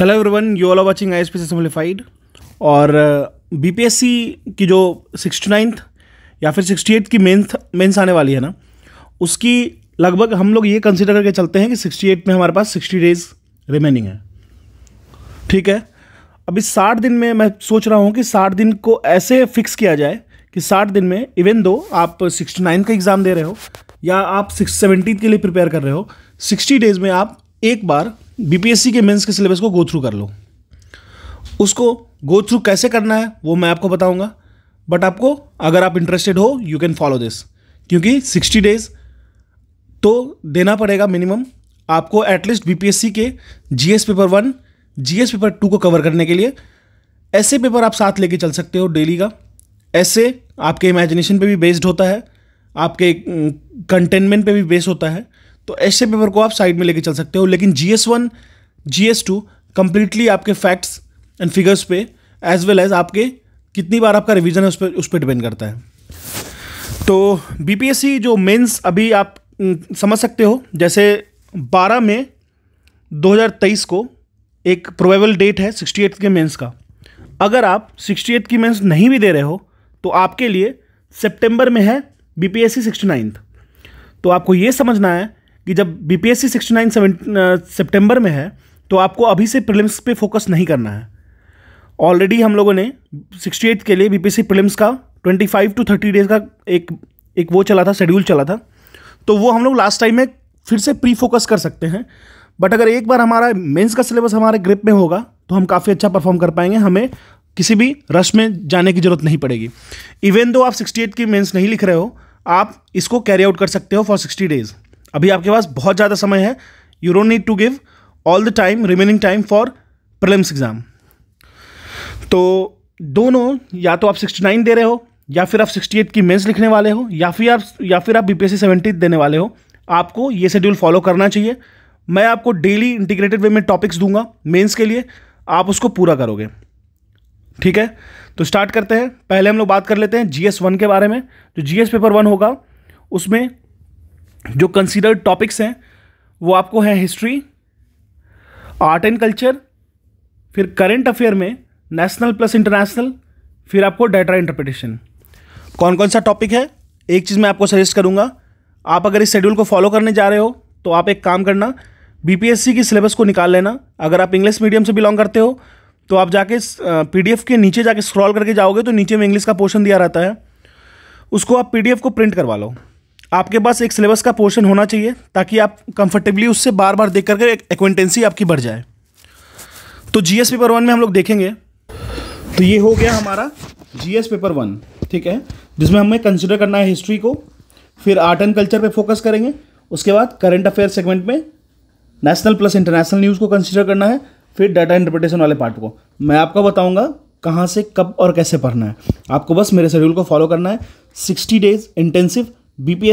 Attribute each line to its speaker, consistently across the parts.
Speaker 1: hello everyone you all are watching I S P simplified और B P S C की जो sixty ninth या फिर sixty eight की मेन्थ मेन्स आने वाली है ना उसकी लगभग हम लोग ये कंसिडर करके चलते हैं कि सिक्सटी एट में हमारे पास सिक्सटी डेज रिमेनिंग है ठीक है अभी साठ दिन में मैं सोच रहा हूँ कि साठ दिन को ऐसे फिक्स किया जाए कि साठ दिन में इवन दो आप सिक्सटी नाइन्थ का एग्ज़ाम दे रहे हो या आप सिक्स सेवेंटीन के लिए प्रिपेयर कर रहे हो सिक्सटी डेज में आप एक बार बीपीएससी के मेंस के सिलेबस को गो थ्रू कर लो उसको गो थ्रू कैसे करना है वो मैं आपको बताऊंगा बट आपको अगर आप इंटरेस्टेड हो यू कैन फॉलो दिस क्योंकि सिक्सटी डेज तो देना पड़ेगा मिनिमम आपको एटलीस्ट बीपीएससी के GS paper one GS paper two को कवर करने के लिए ऐसे पेपर आप साथ लेके चल सकते हो डेली का ऐसे आपके इमेजिनेशन पे भी बेस्ड होता है आपके कंटेनमेंट पे भी बेस्ड होता है तो ऐसे पेपर को आप साइड में लेके चल सकते हो लेकिन G S one G S two completely आपके फैक्ट्स एंड फिगर्स पे एज वेल एज आपके कितनी बार आपका रिविजन है उस पर उस पर डिपेंड करता है तो सी जो मेंस अभी आप समझ सकते हो जैसे 12 में 2023 को एक प्रोबेबल डेट है 68 के मेंस का अगर आप 68 की मेंस नहीं भी दे रहे हो तो आपके लिए सितंबर में है बीपीएससी 69 तो आपको ये समझना है कि जब B P S C sixty nine में है तो आपको अभी से प्रिलिम्स पे फोकस नहीं करना है ऑलरेडी हम लोगों ने 68 के लिए बी सी प्रीलिम्स का 25 टू 30 डेज का एक एक वो चला था शेड्यूल चला था तो वो हम लोग लास्ट टाइम में फिर से प्री फोकस कर सकते हैं बट अगर एक बार हमारा मेंस का सिलेबस हमारे ग्रिप में होगा तो हम काफ़ी अच्छा परफॉर्म कर पाएंगे हमें किसी भी रश में जाने की ज़रूरत नहीं पड़ेगी इवन दो आप 68 की मेंस नहीं लिख रहे हो आप इसको कैरी आउट कर सकते हो फॉर 60 डेज़ अभी आपके पास बहुत ज़्यादा समय है you don't need to give all the time remaining time for prelims exam तो दोनों या तो आप 69 दे रहे हो या फिर आप 68 की मेंस लिखने वाले हो या फिर आप या फिर आप बीपीएससी सेवेंटी देने वाले हो आपको ये शेड्यूल फॉलो करना चाहिए मैं आपको डेली इंटीग्रेटेड वे में टॉपिक्स दूंगा मेंस के लिए आप उसको पूरा करोगे ठीक है तो स्टार्ट करते हैं पहले हम लोग बात कर लेते हैं जी एस वन के बारे में जो जी एस पेपर वन होगा उसमें जो कंसीडर्ड टॉपिक्स हैं वो आपको है हिस्ट्री आर्ट एंड कल्चर फिर करेंट अफेयर में नेशनल प्लस इंटरनेशनल फिर आपको डाटा इंटरप्रिटेशन कौन कौन सा टॉपिक है एक चीज़ मैं आपको सजेस्ट करूँगा आप अगर इस शेड्यूल को फॉलो करने जा रहे हो तो आप एक काम करना बीपीएससी की सिलेबस को निकाल लेना अगर आप इंग्लिश मीडियम से बिलोंग करते हो तो आप जाके पीडीएफ के नीचे जाके स्क्रॉल करके जाओगे तो नीचे में इंग्लिश का पोर्शन दिया रहता है उसको आप पीडीएफ को प्रिंट करवा लो आपके पास एक सिलेबस का पोर्शन होना चाहिए ताकि आप कंफर्टेबली उससे बार बार देख करके एक्वेंटेंसी आपकी बढ़ जाए तो जी एस पेपर वन में हम लोग देखेंगे तो ये हो गया हमारा जी एस पेपर वन ठीक है जिसमें हमें कंसिडर करना है हिस्ट्री को फिर आर्ट एंड कल्चर पर फोकस करेंगे उसके बाद करंट अफेयर सेगमेंट में नेशनल प्लस इंटरनेशनल न्यूज़ को कंसिडर करना है फिर डाटा इंटरप्रिटेशन वाले पार्ट को मैं आपको बताऊँगा कहाँ से कब और कैसे पढ़ना है आपको बस मेरे शेड्यूल को फॉलो करना है sixty days intensive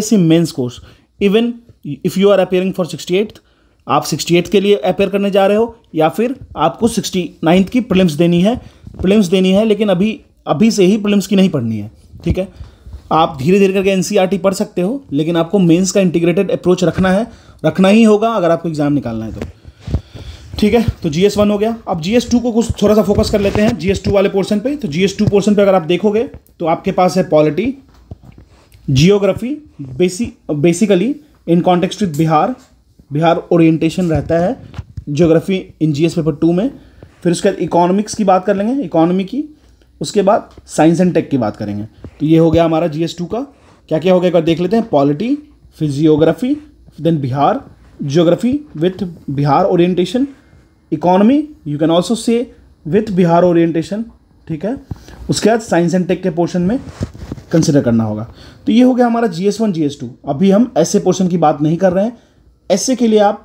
Speaker 1: C mains course even if you are appearing for sixty eighth आप सिक्सटी एट्थ के लिए अपेयर करने जा रहे हो या फिर आपको सिक्सटी नाइन्थ की प्रिलिम्स देनी है प्रिलिम्स देनी है लेकिन अभी अभी से ही प्रिलिम्स की नहीं पढ़नी है ठीक है आप धीरे धीरे करके एन e पढ़ सकते हो लेकिन आपको मेंस का इंटीग्रेटेड अप्रोच रखना है रखना ही होगा अगर आपको एग्ज़ाम निकालना है तो ठीक है तो जी एस वन हो गया अब जी एस टू को कुछ थोड़ा सा फोकस कर लेते हैं जी एस टू वाले पोर्शन पे तो जी एस टू पोर्शन पे अगर आप देखोगे तो आपके पास है polity geography basic basically in context with Bihar Bihar orientation रहता है geography in G paper two में फिर उसके बाद इकोनॉमिक्स की बात कर लेंगे इकोनॉमी की उसके बाद साइंस एंड टेक की बात करेंगे तो ये हो गया हमारा जी टू का क्या क्या हो गया एक बार देख लेते हैं पॉलिटी फिर geography then Bihar geography with Bihar orientation economy you can also say with Bihar orientation ठीक है उसके बाद साइंस एंड टेक के पोर्शन में कंसिडर करना होगा तो ये हो गया हमारा G S one G S two अभी हम ऐसे पोर्शन की बात नहीं कर रहे हैं ऐसे के लिए आप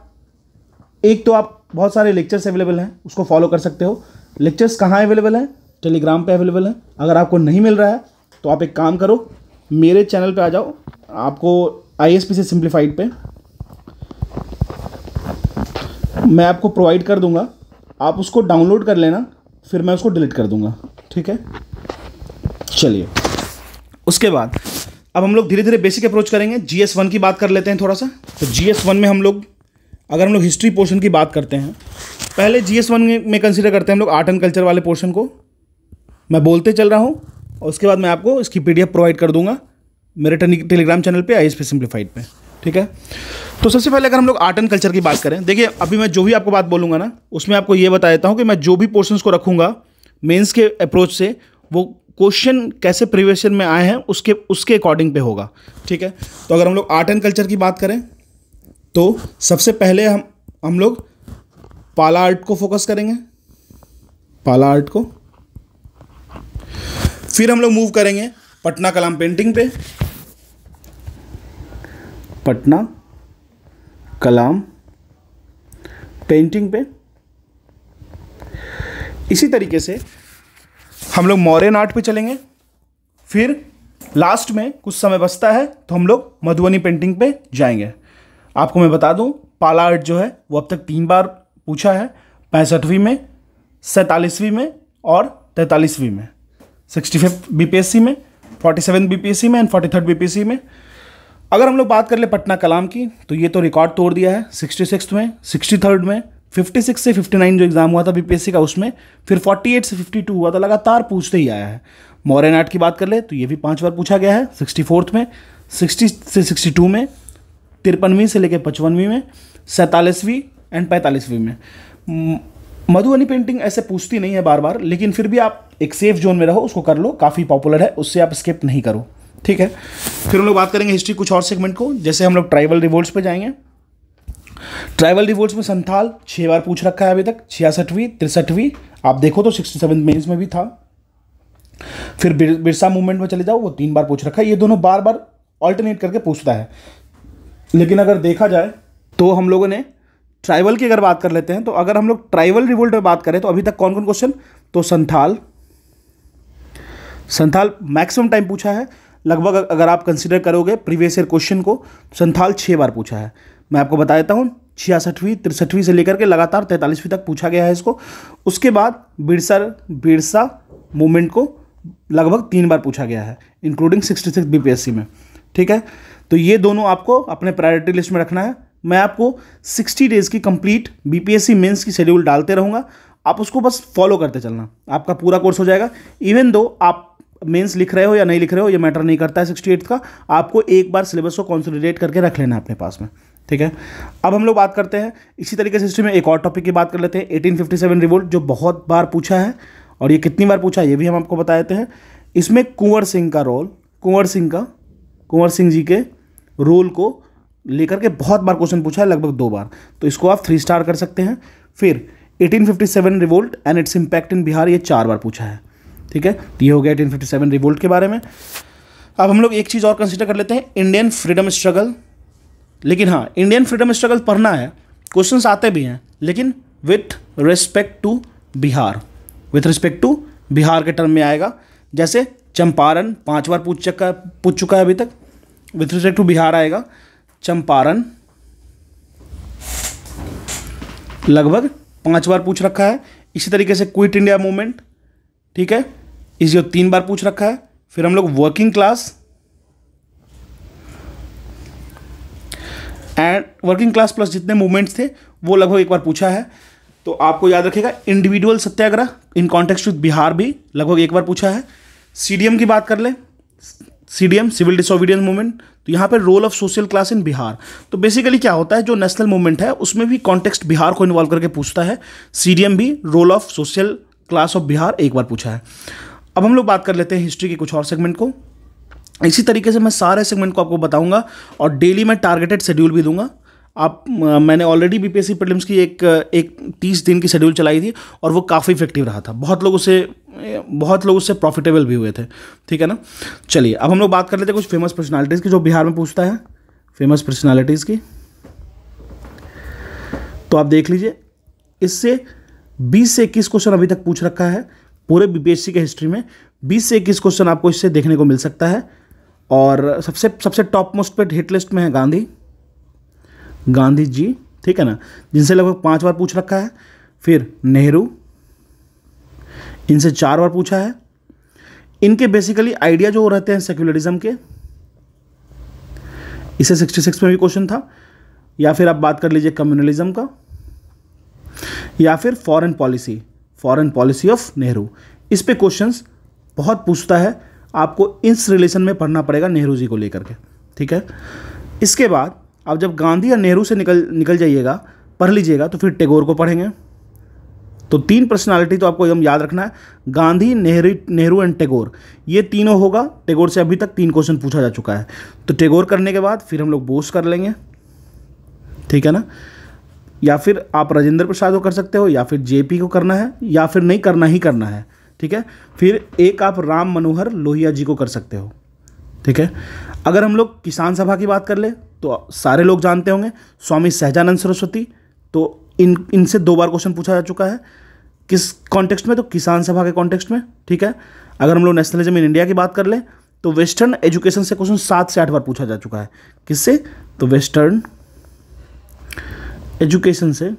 Speaker 1: एक तो आप बहुत सारे लेक्चर्स अवेलेबल हैं उसको फॉलो कर सकते हो लेक्चर्स कहाँ अवेलेबल हैं टेलीग्राम पे अवेलेबल हैं अगर आपको नहीं मिल रहा है तो आप एक काम करो मेरे चैनल पे आ जाओ आपको आई से सिंप्लीफाइड पे मैं आपको प्रोवाइड कर दूंगा आप उसको डाउनलोड कर लेना फिर मैं उसको डिलीट कर दूंगा ठीक है चलिए उसके बाद अब हम लोग धीरे धीरे बेसिक अप्रोच करेंगे जी एस वन की बात कर लेते हैं थोड़ा सा तो जी एस वन में हम लोग अगर हम लोग हिस्ट्री पोर्शन की बात करते हैं पहले जी एस वन में कंसिडर करते हैं हम लोग आर्ट एंड कल्चर वाले पोर्शन को मैं बोलते चल रहा हूँ और उसके बाद मैं आपको इसकी पी प्रोवाइड कर दूँगा मेरे टेलीग्राम चैनल पर आई एस पी पर ठीक है तो सबसे पहले अगर हम लोग आर्ट एंड कल्चर की बात करें देखिए अभी मैं जो भी आपको बात बोलूँगा ना उसमें आपको ये बता देता हूँ कि मैं जो भी पोर्शन को रखूँगा मेन्स के अप्रोच से वो क्वेश्चन कैसे प्रिवेशन में आए हैं उसके उसके अकॉर्डिंग पे होगा ठीक है तो अगर हम लोग आर्ट एंड कल्चर की बात करें तो सबसे पहले हम हम लोग पाला आर्ट को फोकस करेंगे पाला आर्ट को फिर हम लोग मूव करेंगे पटना कलाम पेंटिंग पे पटना कलाम पेंटिंग पे इसी तरीके से हम लोग मौर्यन आर्ट पे चलेंगे फिर लास्ट में कुछ समय बचता है तो हम लोग मधुबनी पेंटिंग पे जाएंगे आपको मैं बता दूं पाला आर्ट जो है वो अब तक तीन बार पूछा है पैंसठवीं में सैंतालीसवीं में और तैंतालीसवीं में सिक्सटी बीपीएससी बी में फोर्टी सेवन बी में एंड फोर्टी थर्ड बी में अगर हम लोग बात कर ले पटना कलाम की तो ये तो रिकॉर्ड तोड़ दिया है सिक्सटी में सिक्सटी थर्ड में 56 से 59 जो एग्ज़ाम हुआ था बीपीएससी का उसमें फिर 48 से 52 हुआ था लगातार पूछते ही आया है मॉरन आर्ट की बात कर ले तो ये भी पांच बार पूछा गया है सिक्सटी फोर्थ में सिक्सटी से सिक्सटी टू में तिरपनवीं से लेकर पचपनवीं में सैंतालीसवीं एंड पैंतालीसवीं में मधुबनी पेंटिंग ऐसे पूछती नहीं है बार बार लेकिन फिर भी आप एक सेफ जोन में रहो उसको कर लो काफ़ी पॉपुलर है उससे आप स्किप नहीं करो ठीक है फिर हम लोग बात करेंगे हिस्ट्री कुछ और सेगमेंट को जैसे हम लोग ट्राइबल रिवोल्ट्स पे जाएंगे ट्राइबल रिवोल्ट में संथाल छः बार पूछ रखा है अभी तक छियासठवीं तिरसठवीं आप देखो तो सिक्सटी सेवन मेन्स में भी था फिर बिरसा मूवमेंट में चले जाओ वो तीन बार पूछ रखा है ये दोनों बार बार ऑल्टरनेट करके पूछता है लेकिन अगर देखा जाए तो हम लोगों ने ट्राइबल की अगर बात कर लेते हैं तो अगर हम लोग ट्राइबल रिवोल्ट में बात करें तो अभी तक कौन कौन क्वेश्चन तो संथाल संथाल मैक्सिमम टाइम पूछा है लगभग अगर आप कंसिडर करोगे प्रीवियस ईयर क्वेश्चन को संथाल छः बार पूछा है मैं आपको बता देता हूँ छियासठवीं तिरसठवीं से लेकर के लगातार तैंतालीसवीं तक पूछा गया है इसको उसके बाद बिरसर बिरसा मूवमेंट को लगभग तीन बार पूछा गया है इंक्लूडिंग सिक्सटी सिक्स बीपीएससी में ठीक है तो ये दोनों आपको अपने प्रायोरिटी लिस्ट में रखना है मैं आपको सिक्सटी डेज़ की कंप्लीट बीपीएससी मेंस की शेड्यूल डालते रहूँगा आप उसको बस फॉलो करते चलना आपका पूरा कोर्स हो जाएगा इवन दो आप मेंस लिख रहे हो या नहीं लिख रहे हो ये मैटर नहीं करता है सिक्सटी का आपको एक बार सिलेबस को कॉन्सनट्रेट करके रख लेना अपने पास में ठीक है अब हम लोग बात करते हैं इसी तरीके से हिस्ट्री में एक और टॉपिक की बात कर लेते हैं एटीन रिवोल्ट जो बहुत बार पूछा है और ये कितनी बार पूछा है ये भी हम आपको बता देते हैं इसमें कुंवर सिंह का रोल कुंवर सिंह का कुंवर सिंह जी के रोल को लेकर के बहुत बार क्वेश्चन पूछा है लगभग दो बार तो इसको आप थ्री स्टार कर सकते हैं फिर 1857 revolt and its impact in Bihar ये चार बार पूछा है ठीक है तो ये हो गया 1857 रिवोल्ट के बारे में अब हम लोग एक चीज़ और कंसिडर कर लेते हैं इंडियन फ्रीडम स्ट्रगल लेकिन हाँ इंडियन फ्रीडम स्ट्रगल पढ़ना है क्वेश्चन आते भी हैं लेकिन with respect to Bihar with respect to Bihar के टर्म में आएगा जैसे चंपारण पांच बार पूछ चुका पूछ चुका है अभी तक विथ रिस्पेक्ट टू बिहार आएगा चंपारण लगभग पांच बार पूछ रखा है इसी तरीके से क्विट इंडिया मूवमेंट ठीक है इसी तीन बार पूछ रखा है फिर हम लोग working class and working class plus जितने मूवमेंट्स थे वो लगभग एक बार पूछा है तो आपको याद रखेगा individual Satyagraha in context with Bihar भी लगभग एक बार पूछा है सी की बात कर लें सी सिविल डिसोबीडियंस मूवमेंट तो यहाँ पर role of social class in Bihar तो बेसिकली क्या होता है जो नेशनल मूवमेंट है उसमें भी कॉन्टेक्स्ट बिहार को इन्वॉल्व करके पूछता है सी भी role of social class of Bihar एक बार पूछा है अब हम लोग बात कर लेते हैं हिस्ट्री के कुछ और सेगमेंट को इसी तरीके से मैं सारे सेगमेंट को आपको बताऊंगा और डेली मैं टारगेटेड शेड्यूल भी दूंगा आप मैंने ऑलरेडी बीपीएससी पी की एक एक तीस दिन की शेड्यूल चलाई थी और वो काफ़ी इफेक्टिव रहा था बहुत लोग उसे बहुत लोग उससे प्रॉफिटेबल भी हुए थे ठीक है ना चलिए अब हम लोग बात कर लेते हैं कुछ फेमस पर्सनालिटीज़ की जो बिहार में पूछता है फेमस पर्सनालिटीज़ की तो आप देख लीजिए इससे बीस से इक्कीस क्वेश्चन अभी तक पूछ रखा है पूरे बीपीएससी के हिस्ट्री में 20 से इक्कीस क्वेश्चन आपको इससे देखने को मिल सकता है और सबसे सबसे टॉप मोस्ट पे हिट लिस्ट में है गांधी गांधी जी ठीक है ना जिनसे लगभग पांच बार पूछ रखा है फिर नेहरू इनसे चार बार पूछा है इनके बेसिकली आइडिया जो रहते हैं सेक्युलरिज्म के इसे 66 में भी क्वेश्चन था या फिर आप बात कर लीजिए कम्युनलिज्म का या फिर foreign policy foreign policy of Nehru इस पे क्वेश्चंस बहुत पूछता है आपको इस रिलेशन में पढ़ना पड़ेगा नेहरू जी को लेकर के ठीक है इसके बाद आप जब गांधी या नेहरू से निकल निकल जाइएगा पढ़ लीजिएगा तो फिर टेगोर को पढ़ेंगे तो तीन पर्सनालिटी तो आपको एकदम याद रखना है गांधी नेहरू नेहरू एंड टेगोर ये तीनों होगा टेगोर से अभी तक तीन क्वेश्चन पूछा जा चुका है तो टेगोर करने के बाद फिर हम लोग बोस कर लेंगे ठीक है ना या फिर आप राजेंद्र प्रसाद को कर सकते हो या फिर जेपी को करना है या फिर नहीं करना ही करना है ठीक है फिर एक आप राम मनोहर लोहिया जी को कर सकते हो ठीक है अगर हम लोग किसान सभा की बात कर ले तो सारे लोग जानते होंगे स्वामी सहजानंद सरस्वती तो इन इनसे दो बार क्वेश्चन पूछा जा चुका है किस कॉन्टेक्स्ट में तो किसान सभा के कॉन्टेक्स्ट में ठीक है अगर हम लोग नेशनलिज्म इन इंडिया की बात कर लें तो वेस्टर्न एजुकेशन से क्वेश्चन सात से आठ बार पूछा जा चुका है किससे तो वेस्टर्न एजुकेशन से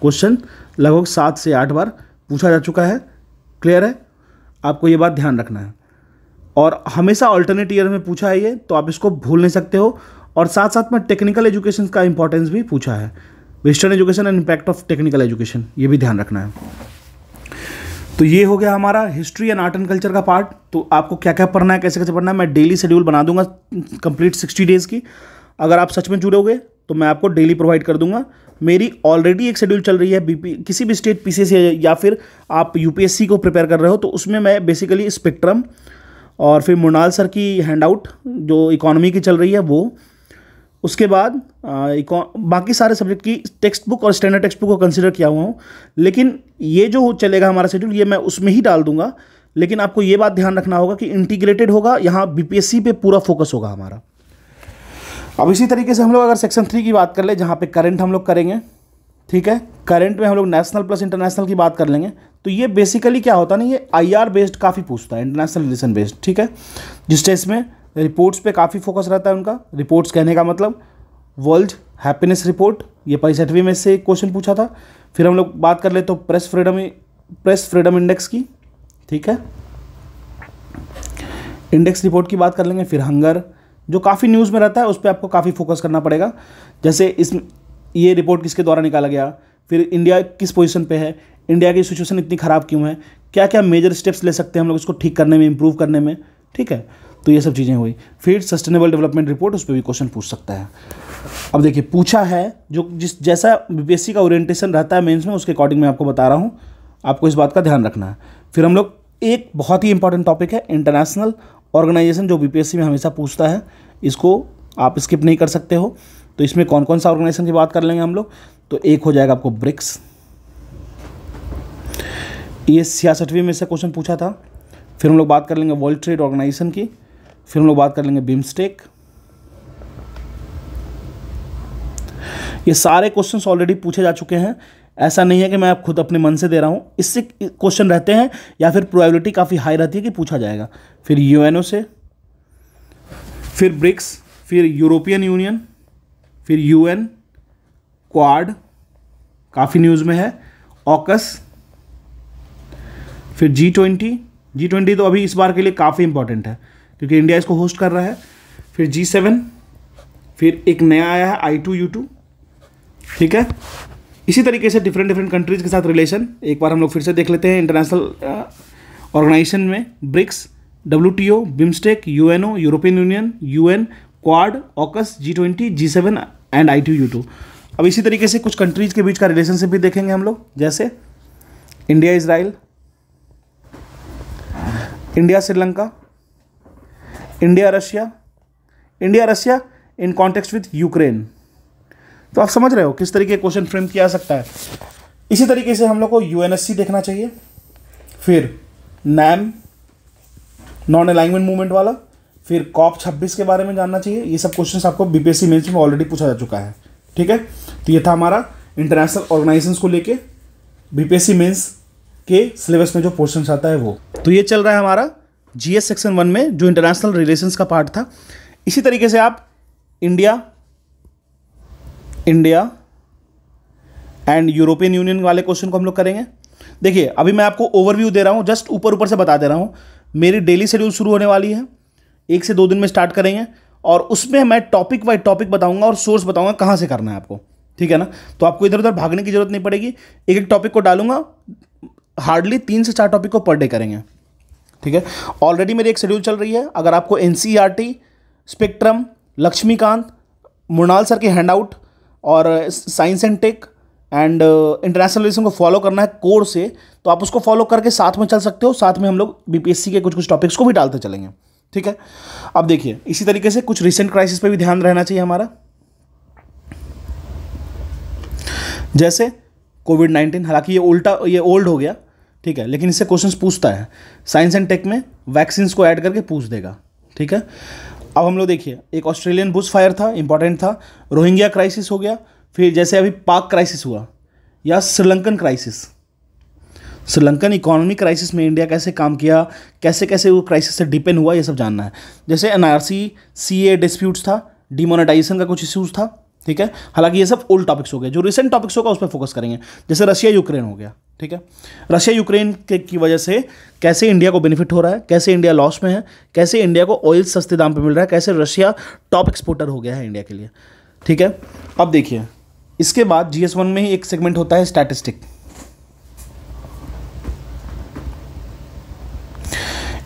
Speaker 1: क्वेश्चन लगभग सात से आठ बार पूछा जा चुका है क्लियर है आपको ये बात ध्यान रखना है और हमेशा ऑल्टरनेट ईयर में पूछा है ये तो आप इसको भूल नहीं सकते हो और साथ साथ में टेक्निकल एजुकेशन का इंपॉर्टेंस भी पूछा है western education and impact of technical education ये भी ध्यान रखना है तो ये हो गया हमारा history and art and culture का पार्ट तो आपको क्या क्या पढ़ना है कैसे कैसे पढ़ना है मैं डेली शेड्यूल बना दूंगा कंप्लीट सिक्सटी डेज़ की अगर आप सच में जुड़ोगे तो मैं आपको डेली प्रोवाइड कर दूंगा मेरी ऑलरेडी एक शेड्यूल चल रही है बीपी किसी भी स्टेट पी या फिर आप यूपीएससी को प्रिपेयर कर रहे हो तो उसमें मैं बेसिकली स्पेक्ट्रम और फिर मुनाल सर की हैंडआउट जो इकोनॉमी की चल रही है वो उसके बाद आ, बाकी सारे सब्जेक्ट की टेक्स्ट बुक और स्टैंडर्ड टेक्स्ट बुक को कंसिडर किया हुआ हूँ लेकिन ये जो चलेगा हमारा शेड्यूल ये मैं उसमें ही डाल दूंगा लेकिन आपको ये बात ध्यान रखना होगा कि इंटीग्रेटेड होगा यहाँ बीपीएससी पे पूरा फोकस होगा हमारा अब इसी तरीके से हम लोग अगर सेक्शन थ्री की बात कर ले जहाँ पे करंट हम लोग करेंगे ठीक है करंट में हम लोग नेशनल प्लस इंटरनेशनल की बात कर लेंगे तो ये बेसिकली क्या होता है ना ये आई बेस्ड काफ़ी पूछता है इंटरनेशनल रिलेशन बेस्ड ठीक है जिस टेस्ट में रिपोर्ट्स पे काफ़ी फोकस रहता है उनका रिपोर्ट्स कहने का मतलब वर्ल्ड हैप्पीनेस रिपोर्ट ये पैंसठवीं में से क्वेश्चन पूछा था फिर हम लोग बात कर ले तो press freedom press freedom index की ठीक है इंडेक्स रिपोर्ट की बात कर लेंगे फिर हंगर जो काफ़ी न्यूज़ में रहता है उस पर आपको काफ़ी फोकस करना पड़ेगा जैसे इस ये रिपोर्ट किसके द्वारा निकाला गया फिर इंडिया किस पोजीशन पे है इंडिया की सिचुएशन इतनी ख़राब क्यों है क्या क्या मेजर स्टेप्स ले सकते हैं हम लोग इसको ठीक करने में इम्प्रूव करने में ठीक है तो ये सब चीज़ें हुई फिर सस्टेनेबल डेवलपमेंट रिपोर्ट उस पर भी क्वेश्चन पूछ सकता है अब देखिए पूछा है जो जिस जैसा बीपीएससी का ओरिएंटेशन रहता है मेंस में उसके अकॉर्डिंग मैं आपको बता रहा हूँ आपको इस बात का ध्यान रखना है फिर हम लोग एक बहुत ही इंपॉर्टेंट टॉपिक है इंटरनेशनल ऑर्गेनाइजेशन जो बीपीएससी में हमेशा पूछता है इसको आप स्किप नहीं कर सकते हो तो इसमें कौन कौन सा ऑर्गेनाइजेशन की बात कर लेंगे हम लोग तो एक हो जाएगा आपको ब्रिक्स ये छियासठवीं में से क्वेश्चन पूछा था फिर हम लोग बात कर लेंगे वर्ल्ड ट्रेड ऑर्गेनाइजेशन की फिर हम लोग बात कर लेंगे बिम्स्टेक ये सारे क्वेश्चंस ऑलरेडी पूछे जा चुके हैं ऐसा नहीं है कि मैं आप खुद अपने मन से दे रहा हूँ इससे क्वेश्चन रहते हैं या फिर प्रोबेबिलिटी काफ़ी हाई रहती है कि पूछा जाएगा फिर यूएनओ से फिर ब्रिक्स फिर यूरोपियन यूनियन फिर यूएन क्वाड काफ़ी न्यूज़ में है ऑकस फिर जी ट्वेंटी जी ट्वेंटी तो अभी इस बार के लिए काफ़ी इंपॉर्टेंट है क्योंकि इंडिया इसको होस्ट कर रहा है फिर जी सेवन फिर एक नया आया है आई टू यू टू ठीक है इसी तरीके से डिफरेंट डिफरेंट कंट्रीज़ के साथ रिलेशन एक बार हम लोग फिर से देख लेते हैं इंटरनेशनल ऑर्गेनाइजेशन uh, में BRICS W T O BIMSTEC U N O European Union U N Quad AUKUS G twenty G seven and I T U too अब इसी तरीके से कुछ कंट्रीज़ के बीच का रिलेशनशिप भी देखेंगे हम लोग जैसे India Israel India Sri Lanka India Russia India Russia in context with Ukraine तो आप समझ रहे हो किस तरीके क्वेश्चन फ्रेम किया सकता है इसी तरीके से हम लोग को यूएनएससी देखना चाहिए फिर नैम नॉन अलाइनमेंट मूवमेंट वाला फिर कॉप 26 के बारे में जानना चाहिए ये सब क्वेश्चंस आपको बीपीएससी मेंस में ऑलरेडी पूछा जा चुका है ठीक है तो ये था हमारा इंटरनेशनल ऑर्गेनाइजेशन को लेके बीपीएससी मेंस के सिलेबस में जो पोर्शन आता है वो तो ये चल रहा है हमारा जीएस सेक्शन वन में जो इंटरनेशनल रिलेशंस का पार्ट था इसी तरीके से आप India India and European Union वाले क्वेश्चन को हम लोग करेंगे देखिए अभी मैं आपको ओवरव्यू दे रहा हूँ जस्ट ऊपर ऊपर से बता दे रहा हूँ मेरी डेली शेड्यूल शुरू होने वाली है एक से दो दिन में स्टार्ट करेंगे और उसमें मैं टॉपिक बाई टॉपिक बताऊंगा और सोर्स बताऊंगा कहाँ से करना है आपको ठीक है ना तो आपको इधर उधर भागने की जरूरत नहीं पड़ेगी एक एक टॉपिक को डालूंगा हार्डली तीन से चार टॉपिक को पर डे करेंगे ठीक है ऑलरेडी मेरी एक शेड्यूल चल रही है अगर आपको एन स्पेक्ट्रम लक्ष्मीकांत मृणाल सर के हैंडआउट और science and tech and international relation को फॉलो करना है कोर से तो आप उसको फॉलो करके साथ में चल सकते हो साथ में हम लोग बीपीएससी के कुछ कुछ टॉपिक्स को भी डालते चलेंगे ठीक है अब देखिए इसी तरीके से कुछ रिसेंट क्राइसिस पे भी ध्यान रहना चाहिए हमारा जैसे कोविड नाइन्टीन हालांकि ये उल्टा ये ओल्ड हो गया ठीक है लेकिन इससे क्वेश्चन पूछता है साइंस एंड टेक में वैक्सीन्स को ऐड करके पूछ देगा ठीक है अब हम लोग देखिए एक ऑस्ट्रेलियन बुश फायर था इंपॉर्टेंट था रोहिंग्या क्राइसिस हो गया फिर जैसे अभी पाक क्राइसिस हुआ या Sri Lankan crisis Sri Lankan economy crisis में इंडिया कैसे काम किया कैसे कैसे वो क्राइसिस से डिपेंड हुआ ये सब जानना है जैसे एनआरसी सीए डिस्प्यूट्स था डिमोनेटाइजेशन का कुछ इश्यूज़ था ठीक है हालांकि ये सब ओल्ड टॉपिक्स हो गए जो रिसेंट टॉपिक्स होगा उस पर फोकस करेंगे जैसे रशिया यूक्रेन हो गया ठीक है रशिया यूक्रेन के की वजह से कैसे इंडिया को बेनिफिट हो रहा है कैसे इंडिया लॉस में है कैसे इंडिया को ऑयल सस्ते दाम पर मिल रहा है कैसे रशिया टॉप एक्सपोर्टर हो गया है इंडिया के लिए ठीक है अब देखिए इसके बाद जी वन में ही एक सेगमेंट होता है स्टैटिस्टिक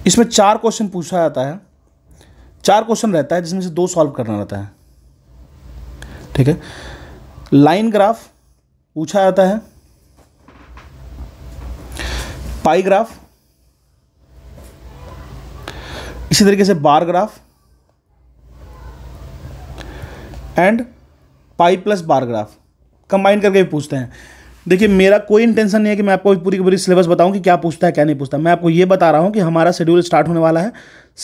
Speaker 1: इसमें चार क्वेश्चन पूछा जाता है चार क्वेश्चन रहता है जिसमें से दो सॉल्व करना रहता है ठीक है लाइन ग्राफ पूछा जाता है पाई ग्राफ इसी तरीके से bar graph and pie plus bar graph combine करके भी पूछते हैं देखिए मेरा कोई इंटेंशन नहीं है कि मैं आपको पूरी की पूरी सिलेबस बताऊं कि क्या पूछता है क्या नहीं पूछता मैं आपको यह बता रहा हूं कि हमारा शेड्यूल स्टार्ट होने वाला है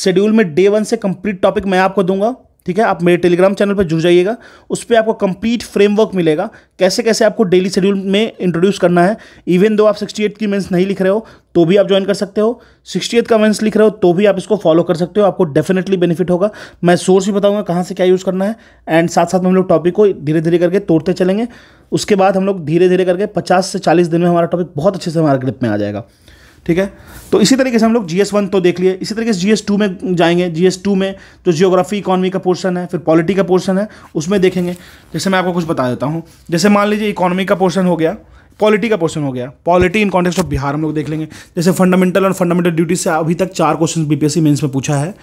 Speaker 1: शेड्यूल में डे वन से कंप्लीट टॉपिक मैं आपको दूंगा ठीक है आप मेरे टेलीग्राम चैनल पर जुड़ जाइएगा उस पर आपको कंप्लीट फ्रेमवर्क मिलेगा कैसे कैसे आपको डेली शेड्यूल में इंट्रोड्यूस करना है इवन दो आप सिक्सटी की मेंस नहीं लिख रहे हो तो भी आप ज्वाइन कर सकते हो सिक्सटी का मेंस लिख रहे हो तो भी आप इसको फॉलो कर सकते हो आपको डेफिनेटली बेनिफिट होगा मैं सोर्स भी बताऊंगा कहाँ से क्या यूज़ करना है एंड साथ साथ में हम लोग टॉपिक को धीरे धीरे करके तोड़ते चलेंगे उसके बाद हम लोग धीरे धीरे करके पचास से चालीस दिन में हमारा टॉपिक बहुत अच्छे से हमारे ग्रिप में आ जाएगा ठीक है तो इसी तरीके से हम लोग जीएस वन तो देख लिए इसी तरीके से जीएस टू में जाएंगे जीएस टू में जो जियोग्राफी इकोनॉमी का पोर्शन है फिर पॉलिटी का पोर्शन है उसमें देखेंगे जैसे मैं आपको कुछ बता देता हूँ जैसे मान लीजिए इकोनॉमी का पोर्शन हो गया पॉलिटी का पोर्शन हो गया polity in context of Bihar हम लोग देख लेंगे जैसे फंडामेंटल और फंडामेंटल ड्यूटी से अभी तक चार क्वेश्चन बीपीएससी मेंस में पूछा है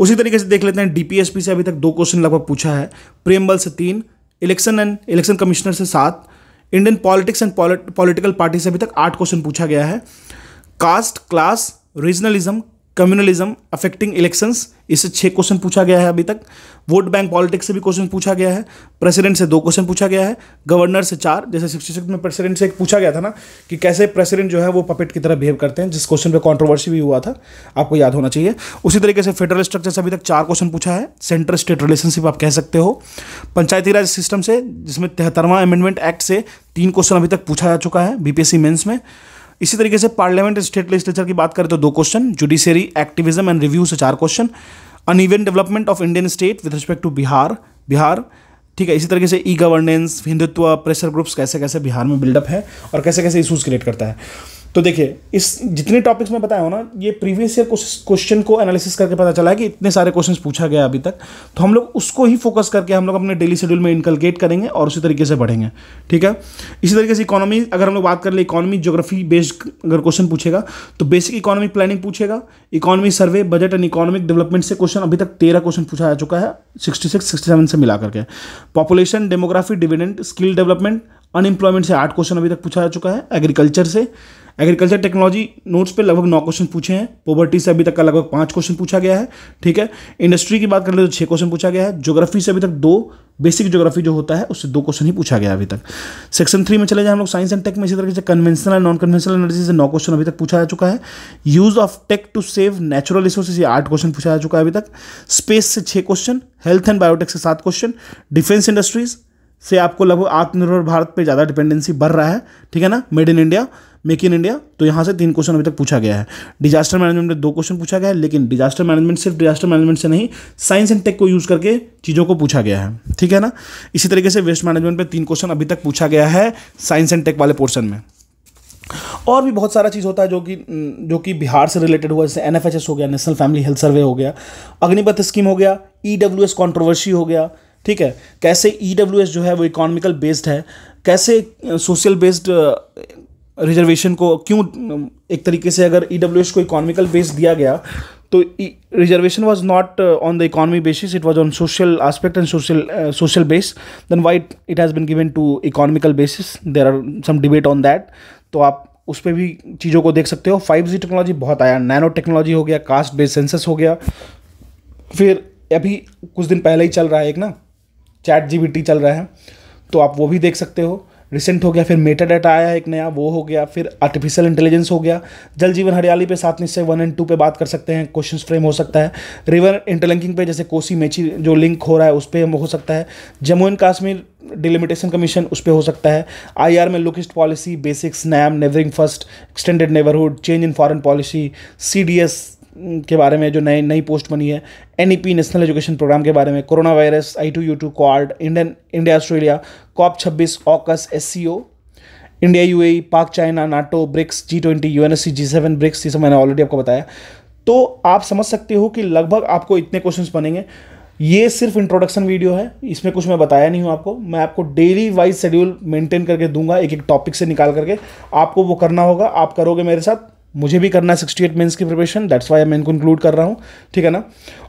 Speaker 1: उसी तरीके से देख लेते हैं डीपीएसपी से अभी तक दो क्वेश्चन लगभग पूछा है प्रेमबल से तीन इलेक्शन एंड इलेक्शन कमिश्नर से सात Indian politics and political party से अभी तक आठ क्वेश्चन पूछा गया है caste class regionalism communalism affecting elections इससे छः क्वेश्चन पूछा गया है अभी तक वोट बैंक पॉलिटिक्स से भी क्वेश्चन पूछा गया है प्रेसिडेंट से दो क्वेश्चन पूछा गया है गवर्नर से चार जैसे सिक्सटी सिक्स में प्रेसिडेंट से एक पूछा गया था ना कि कैसे प्रेसिडेंट जो है वो पपेट की तरह बिहेव करते हैं जिस क्वेश्चन पे कंट्रोवर्सी भी हुआ था आपको याद होना चाहिए उसी तरीके से फेडरल स्ट्रक्चर से अभी तक चार क्वेश्चन पूछा है सेंट्रल स्टेट रिलेशनशिप आप कह सकते हो पंचायती राज सिस्टम से जिसमें तिहत्तरवां अमेंडमेंट एक्ट से तीन क्वेश्चन अभी तक पूछा जा चुका है बीपीएससी मेन्स में इसी तरीके से पार्लियामेंट स्टेट लेजिस्लेचर की बात करें तो दो question judiciary activism and review से चार question event development of Indian state with respect to Bihar Bihar ठीक है इसी तरीके से E governance Hindutva pressure groups कैसे कैसे बिहार में बिल्डअप है और कैसे कैसे इशूज़ क्रिएट करता है तो देखिए इस जितने टॉपिक्स में बताया हो ना ये प्रीवियस ईयर क्वेश्चन को एनालिसिस करके पता चला है कि इतने सारे क्वेश्चन पूछा गया अभी तक तो हम लोग उसको ही फोकस करके हम लोग अपने डेली शेड्यूल में इनकलकेट करेंगे और उसी तरीके से बढ़ेंगे ठीक है इसी तरीके से इकोनॉमी अगर हम लोग बात कर ले इकोनॉमी जोग्राफी बेस्ड अगर क्वेश्चन पूछेगा तो बेसिक इकोनॉमिक प्लानिंग पूछेगा economy survey budget and economic development से क्वेश्चन अभी तक तेरह क्वेश्चन पूछा जा चुका है सिक्सटी सिक्स सिक्सटी सेवन से मिला करके population demography dividend skill development unemployment से आठ क्वेश्चन अभी तक पूछा जा चुका है एग्रीकल्चर से एग्रीकल्चर टेक्नोलॉजी नोट्स पे लगभग नौ क्वेश्चन पूछे हैं पोवर्टी से अभी तक का लगभग पाँच क्वेश्चन पूछा गया है ठीक है इंडस्ट्री की बात कर ले तो छः क्वेश्चन पूछा गया है ज्योग्राफी से अभी तक दो बेसिक जोग्राफी जो होता है उससे दो क्वेश्चन ही पूछा गया अभी तक सेक्शन थ्री में चले जाए हम लोग साइंस एंड टेक में इसी तरीके से conventional and non conventional energy से नौ क्वेश्चन अभी तक पूछा जा चुका है use of tech to save natural resources ये आठ क्वेश्चन पूछा जा चुका है अभी तक स्पेस से छः क्वेश्चन हेल्थ एंड बायोटेक से सात क्वेश्चन डिफेंस इंडस्ट्रीज से आपको लगभग आत्मनिर्भर भारत पे ज़्यादा डिपेंडेंसी बढ़ रहा है ठीक है ना made in India make in India तो यहाँ से तीन क्वेश्चन अभी तक पूछा गया है डिजास्टर मैनेजमेंट में दो क्वेश्चन पूछा गया है लेकिन डिजास्टर मैनेजमेंट सिर्फ डिजास्टर मैनेजमेंट से नहीं साइंस एंड टेक को यूज़ करके चीज़ों को पूछा गया है ठीक है ना इसी तरीके से वेस्ट मैनेजमेंट पर तीन क्वेश्चन अभी तक पूछा गया है साइंस एंड टेक वाले पोर्सन में और भी बहुत सारा चीज़ होता है जो कि जो कि बिहार से रिलेटेड हुआ जैसे एन हो गया नेशनल फैमिली हेल्थ सर्वे हो गया अग्निपथ स्कीम हो गया ई डब्ल्यू एस कॉन्ट्रोवर्सी हो गया ठीक है कैसे ई e जो है वो इकोनॉमिकल बेस्ड है कैसे सोशल बेस्ड रिजर्वेशन को क्यों एक तरीके से अगर ई e को इकोनॉमिकल बेस्ड दिया गया तो reservation was not on the economy basis it was on social aspect and social social base then why it has been given to economical basis there are some debate on that तो आप उस पर भी चीज़ों को देख सकते हो फाइव जी टेक्नोलॉजी बहुत आया नैनो टेक्नोलॉजी हो गया कास्ट बेस्ड सेंसस हो गया फिर अभी कुछ दिन पहले ही चल रहा है एक ना चैट जी चल रहा है तो आप वो भी देख सकते हो रिसेंट हो गया फिर मेटा डाटा आया एक नया वो हो गया फिर आर्टिफिशियल इंटेलिजेंस हो गया जल जीवन हरियाली पे साथ निश्चय वन एंड टू पे बात कर सकते हैं क्वेश्चन फ्रेम हो सकता है रिवर इंटरलिंकिंग पे जैसे कोसी मेची जो लिंक हो रहा है उस पर हो सकता है Jammu and Kashmir delimitation commission उस पर हो सकता है I mean look east policy basics NAM neighbouring first extended neighbourhood change in foreign policy सी के बारे में जो नई नई पोस्ट बनी है N E P national education programme के बारे में corona virus I two U two quad Indian India Australia COP छब्बीस AUKUS S C O India U A Pak China NATO BRICS ji twenty U N S C G seven BRICS ये सब मैंने already आपको बताया तो आप समझ सकते हो कि लगभग आपको इतने क्वेश्चन बनेंगे ये सिर्फ इंट्रोडक्शन वीडियो है इसमें कुछ मैं बताया नहीं हूँ आपको मैं आपको डेली वाइज शेड्यूल मेंटेन करके दूंगा एक एक टॉपिक से निकाल करके आपको वो करना होगा आप करोगे मेरे साथ मुझे भी करना है सिक्सटी एट मेन्स की प्रिपरेशन दैट्स वाई मैं इनको इंक्लूड कर रहा हूँ ठीक है ना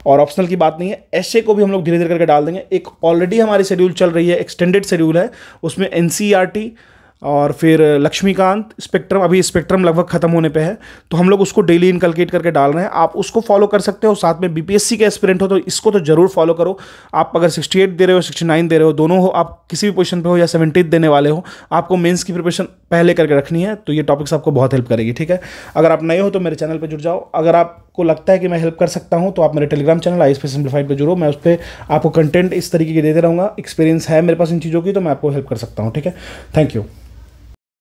Speaker 1: और ऑप्शनल की बात नहीं है ऐसे को भी हम लोग धीरे धीरे करके डाल देंगे एक ऑलरेडी हमारी शेड्यूल चल रही है एक्सटेंडेड शेड्यूल है उसमें एन टी और फिर लक्ष्मीकांत स्पेक्ट्रम अभी स्पेक्ट्रम लगभग खत्म होने पे है तो हम लोग उसको डेली इनकलकेट करके डाल रहे हैं आप उसको फॉलो कर सकते हो साथ में बीपीएससी के एस्पिरेंट हो तो इसको तो जरूर फॉलो करो आप अगर 68 दे रहे हो 69 दे रहे हो दोनों हो आप किसी भी पोजीशन पे हो या सेवेंटी देने वाले हो आपको मेन्स की प्रिपरेशन पहले करके रखनी है तो ये टॉपिक्स आपको बहुत हेल्प करेगी ठीक है अगर आप नए हो तो मेरे चैनल पर जुड़ जाओ अगर आपको लगता है कि मैं हेल्प कर सकता हूँ तो आप मेरे टेलीग्राम चैनल आई एस पे पर जुड़ो मैं उस पर आपको कंटेंट इस तरीके के देते रहूँगा एक्सपीरियंस है मेरे पास इन चीज़ों की तो मैं आपको हेल्प कर सकता हूँ ठीक है थैंक यू